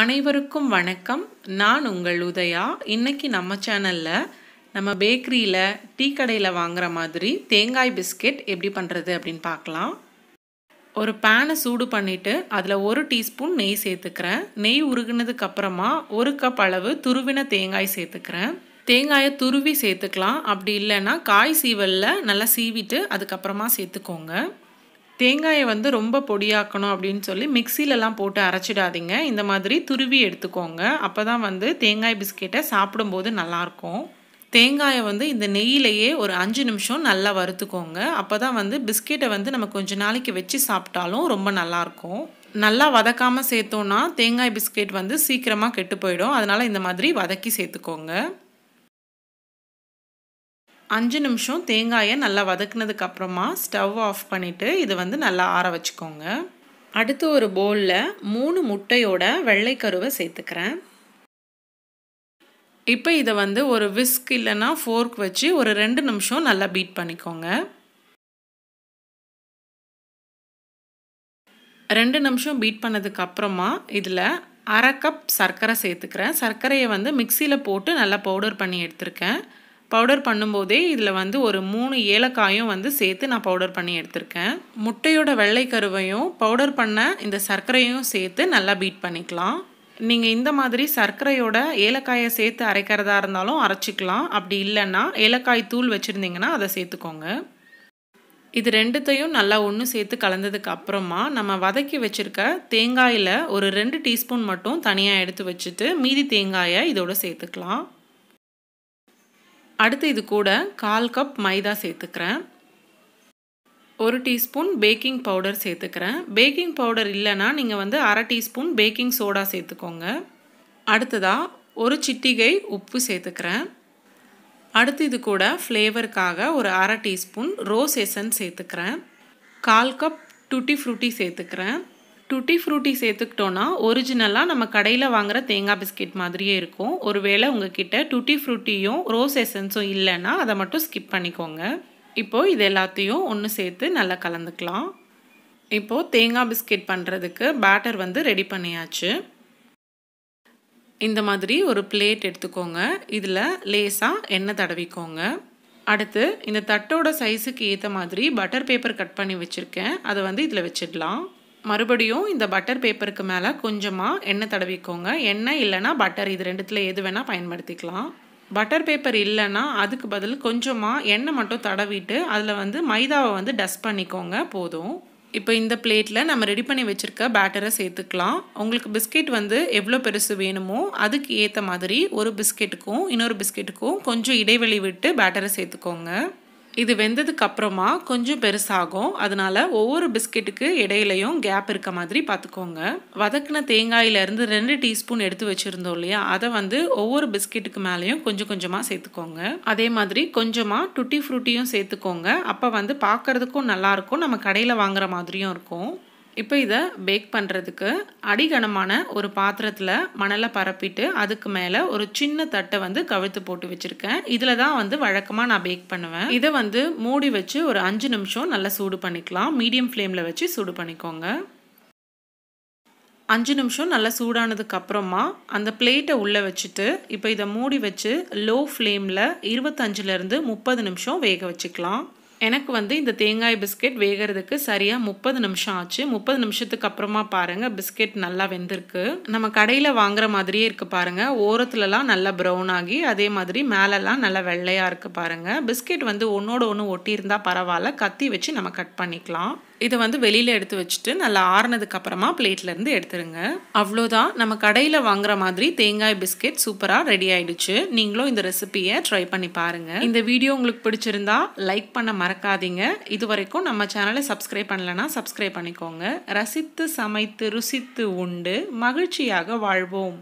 அனைவருக்கும் வணக்கம் நான் உங்கள் உதயா இன்றைக்கி நம்ம சேனலில் நம்ம பேக்கரியில் டீ கடையில் வாங்குகிற மாதிரி தேங்காய் பிஸ்கெட் எப்படி பண்ணுறது அப்படின்னு பார்க்கலாம் ஒரு பேனை சூடு பண்ணிவிட்டு அதில் ஒரு டீஸ்பூன் நெய் சேர்த்துக்கிறேன் நெய் உருகுனதுக்கு அப்புறமா ஒரு கப் அளவு துருவின தேங்காய் சேர்த்துக்கிறேன் தேங்காயை துருவி சேர்த்துக்கலாம் அப்படி இல்லைன்னா காய் சீவலில் நல்லா சீவிட்டு அதுக்கப்புறமா சேர்த்துக்கோங்க தேங்காயை வந்து ரொம்ப பொடியாக்கணும் அப்படின்னு சொல்லி மிக்சிலெலாம் போட்டு அரைச்சிடாதீங்க இந்த மாதிரி துருவி எடுத்துக்கோங்க அப்போ தான் வந்து தேங்காய் பிஸ்கெட்டை சாப்பிடும்போது நல்லாயிருக்கும் தேங்காயை வந்து இந்த நெய்யிலையே ஒரு அஞ்சு நிமிஷம் நல்லா வறுத்துக்கோங்க அப்போ தான் வந்து பிஸ்கெட்டை வந்து நம்ம கொஞ்ச நாளைக்கு வச்சு சாப்பிட்டாலும் ரொம்ப நல்லாயிருக்கும் நல்லா வதக்காமல் சேர்த்தோன்னா தேங்காய் பிஸ்கெட் வந்து சீக்கிரமாக கெட்டு போயிடும் அதனால் இந்த மாதிரி வதக்கி சேர்த்துக்கோங்க அஞ்சு நிமிஷம் தேங்காயை நல்லா வதக்குனதுக்கப்புறமா ஸ்டவ் ஆஃப் பண்ணிவிட்டு இது வந்து நல்லா ஆற வச்சுக்கோங்க அடுத்து ஒரு போலில் மூணு முட்டையோட வெள்ளைக்கருவை சேர்த்துக்கிறேன் இப்போ இதை வந்து ஒரு விஸ்க் இல்லைன்னா ஃபோர்க் வச்சு ஒரு ரெண்டு நிமிஷம் நல்லா பீட் பண்ணிக்கோங்க ரெண்டு நிமிஷம் பீட் பண்ணதுக்கு அப்புறமா இதில் அரை கப் சர்க்கரை சேர்த்துக்கிறேன் சர்க்கரையை வந்து மிக்சியில் போட்டு நல்லா பவுடர் பண்ணி எடுத்திருக்கேன் பவுடர் பண்ணும்போதே இதில் வந்து ஒரு மூணு ஏலக்காயும் வந்து சேர்த்து நான் பவுடர் பண்ணி எடுத்திருக்கேன் முட்டையோட வெள்ளை கருவையும் பவுடர் பண்ண இந்த சர்க்கரையும் சேர்த்து நல்லா பீட் பண்ணிக்கலாம் நீங்கள் இந்த மாதிரி சர்க்கரையோட ஏலக்காயை சேர்த்து அரைக்கிறதா இருந்தாலும் அரைச்சிக்கலாம் அப்படி இல்லைன்னா ஏலக்காய் தூள் வச்சுருந்தீங்கன்னா அதை சேர்த்துக்கோங்க இது ரெண்டுத்தையும் நல்லா ஒன்று சேர்த்து கலந்ததுக்கு அப்புறமா நம்ம வதக்கி வச்சுருக்க தேங்காயில் ஒரு ரெண்டு டீஸ்பூன் மட்டும் தனியாக எடுத்து வச்சுட்டு மீதி தேங்காயை இதோட சேர்த்துக்கலாம் அடுத்து இது கூட கால் கப் மைதா சேர்த்துக்கிறேன் ஒரு டீஸ்பூன் பேக்கிங் பவுடர் சேர்த்துக்கிறேன் பேக்கிங் பவுடர் இல்லைன்னா நீங்கள் வந்து அரை டீஸ்பூன் பேக்கிங் சோடா சேர்த்துக்கோங்க அடுத்ததாக ஒரு சிட்டிகை உப்பு சேர்த்துக்கிறேன் அடுத்து இது கூட ஃப்ளேவருக்காக ஒரு அரை டீஸ்பூன் ரோஸ் எசன் சேர்த்துக்கிறேன் கால் கப் டுட்டி ஃப்ரூட்டி சேர்த்துக்கிறேன் டுட்டி ஃப்ரூட்டி சேர்த்துக்கிட்டோன்னா ஒரிஜினலாக நம்ம கடையில் வாங்குகிற தேங்காய் பிஸ்கெட் மாதிரியே இருக்கும் ஒருவேளை உங்ககிட்ட டுட்டி ஃப்ரூட்டியும் ரோஸ் எசன்ஸும் இல்லைன்னா அதை மட்டும் ஸ்கிப் பண்ணிக்கோங்க இப்போது இது எல்லாத்தையும் ஒன்று சேர்த்து நல்லா கலந்துக்கலாம் இப்போது தேங்காய் பிஸ்கெட் பண்ணுறதுக்கு பேட்டர் வந்து ரெடி பண்ணியாச்சு இந்த மாதிரி ஒரு பிளேட் எடுத்துக்கோங்க இதில் லேசாக எண்ணெய் தடவிக்கோங்க அடுத்து இந்த தட்டோட சைஸுக்கு ஏற்ற மாதிரி பட்டர் பேப்பர் கட் பண்ணி வச்சுருக்கேன் அதை வந்து இதில் வச்சிடலாம் மறுபடியும் இந்த பட்டர் பேப்பருக்கு மேலே கொஞ்சமாக எண்ணெய் தடவிக்கோங்க எண்ணெய் இல்லைனா பட்டர் இது ரெண்டுத்தில் எது வேணால் பயன்படுத்திக்கலாம் பட்டர் பேப்பர் இல்லைன்னா அதுக்கு பதில் கொஞ்சமாக எண்ணெய் மட்டும் தடவிட்டு அதில் வந்து மைதாவை வந்து டஸ்ட் பண்ணிக்கோங்க போதும் இப்போ இந்த பிளேட்டில் நம்ம ரெடி பண்ணி வச்சுருக்க பேட்டரை சேர்த்துக்கலாம் உங்களுக்கு பிஸ்கெட் வந்து எவ்வளோ பெருசு வேணுமோ அதுக்கு ஏற்ற மாதிரி ஒரு பிஸ்கெட்டுக்கும் இன்னொரு பிஸ்கெட்டுக்கும் கொஞ்சம் இடைவெளி விட்டு பேட்டரை சேர்த்துக்கோங்க இது வெந்ததுக்கு அப்புறமா கொஞ்சம் பெருசாகும் அதனால ஒவ்வொரு பிஸ்கெட்டுக்கு இடையிலையும் கேப் இருக்க மாதிரி பார்த்துக்கோங்க வதக்கின தேங்காயிலேருந்து ரெண்டு டீஸ்பூன் எடுத்து வச்சுருந்தோம் இல்லையா அதை வந்து ஒவ்வொரு பிஸ்கெட்டுக்கு மேலேயும் கொஞ்சம் கொஞ்சமாக சேர்த்துக்கோங்க அதே மாதிரி கொஞ்சமாக டுட்டி ஃப்ரூட்டியும் சேர்த்துக்கோங்க அப்போ வந்து பார்க்கறதுக்கும் நல்லாயிருக்கும் நம்ம கடையில் வாங்குற மாதிரியும் இருக்கும் இப்போ இதை பேக் பண்ணுறதுக்கு அடிகனமான ஒரு பாத்திரத்தில் மணலை பரப்பிட்டு அதுக்கு மேலே ஒரு சின்ன தட்டை வந்து கவிழ்த்து போட்டு வச்சுருக்கேன் இதில் தான் வந்து வழக்கமாக நான் பேக் பண்ணுவேன் இதை வந்து மூடி வச்சு ஒரு அஞ்சு நிமிஷம் நல்லா சூடு பண்ணிக்கலாம் மீடியம் ஃப்ளேமில் வச்சு சூடு பண்ணிக்கோங்க அஞ்சு நிமிஷம் நல்லா சூடானதுக்கு அப்புறமா அந்த பிளேட்டை உள்ளே வச்சுட்டு இப்போ இதை மூடி வச்சு லோ ஃப்ளேமில் இருபத்தஞ்சிலேருந்து முப்பது நிமிஷம் வேக வச்சுக்கலாம் எனக்கு வந்து இந்த தேங்காய் பிஸ்கெட் வேகிறதுக்கு சரியாக முப்பது நிமிஷம் ஆச்சு முப்பது நிமிஷத்துக்கு அப்புறமா பாருங்கள் பிஸ்கெட் நல்லா வெந்திருக்கு நம்ம கடையில் வாங்குற மாதிரியே இருக்குது பாருங்கள் ஓரத்துலலாம் நல்லா ப்ரௌன் ஆகி அதே மாதிரி மேலெல்லாம் நல்லா வெள்ளையாக இருக்குது பாருங்கள் பிஸ்கெட் வந்து ஒன்றோட ஒன்று ஒட்டியிருந்தால் பரவாயில்ல கத்தி வச்சு நம்ம கட் பண்ணிக்கலாம் இதை வந்து வெளியில் எடுத்து வச்சுட்டு நல்லா ஆறுனதுக்கப்புறமா பிளேட்லேருந்து எடுத்துருங்க அவ்வளோதான் நம்ம கடையில் வாங்குற மாதிரி தேங்காய் பிஸ்கெட் சூப்பராக ரெடி ஆயிடுச்சு நீங்களும் இந்த ரெசிபியை ட்ரை பண்ணி பாருங்கள் இந்த வீடியோ உங்களுக்கு பிடிச்சிருந்தா லைக் பண்ண மறக்காதீங்க இது வரைக்கும் நம்ம சேனலை சப்ஸ்கிரைப் பண்ணலைன்னா சப்ஸ்கிரைப் பண்ணிக்கோங்க ரசித்து சமைத்து ருசித்து உண்டு மகிழ்ச்சியாக வாழ்வோம்